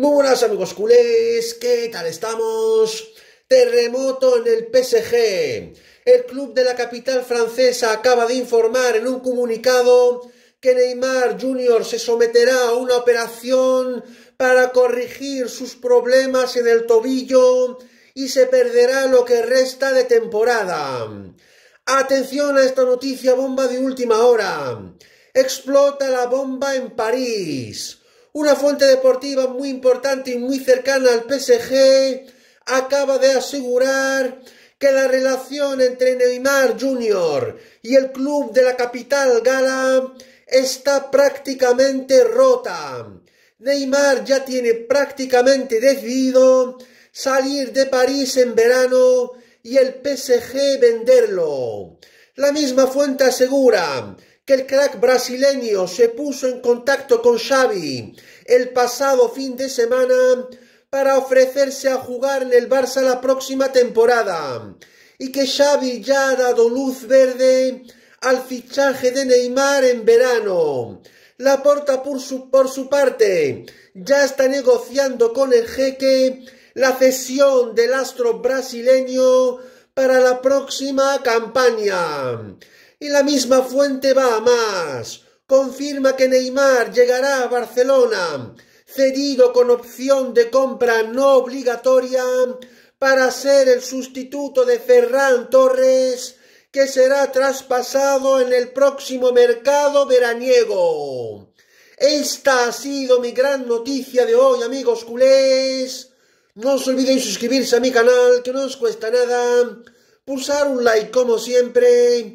Muy buenas amigos culés, ¿qué tal estamos? Terremoto en el PSG. El club de la capital francesa acaba de informar en un comunicado que Neymar Jr. se someterá a una operación para corregir sus problemas en el tobillo y se perderá lo que resta de temporada. Atención a esta noticia bomba de última hora. Explota la bomba en París. Una fuente deportiva muy importante y muy cercana al PSG acaba de asegurar que la relación entre Neymar Jr. y el club de la capital gala está prácticamente rota. Neymar ya tiene prácticamente decidido salir de París en verano y el PSG venderlo. La misma fuente asegura que el crack brasileño se puso en contacto con Xavi el pasado fin de semana para ofrecerse a jugar en el Barça la próxima temporada y que Xavi ya ha dado luz verde al fichaje de Neymar en verano. Laporta por su, por su parte ya está negociando con el jeque la cesión del astro brasileño para la próxima campaña y la misma fuente va a más. Confirma que Neymar llegará a Barcelona, cedido con opción de compra no obligatoria para ser el sustituto de Ferran Torres, que será traspasado en el próximo mercado veraniego. Esta ha sido mi gran noticia de hoy, amigos culés. No os olvidéis suscribirse a mi canal, que no os cuesta nada. Pulsar un like como siempre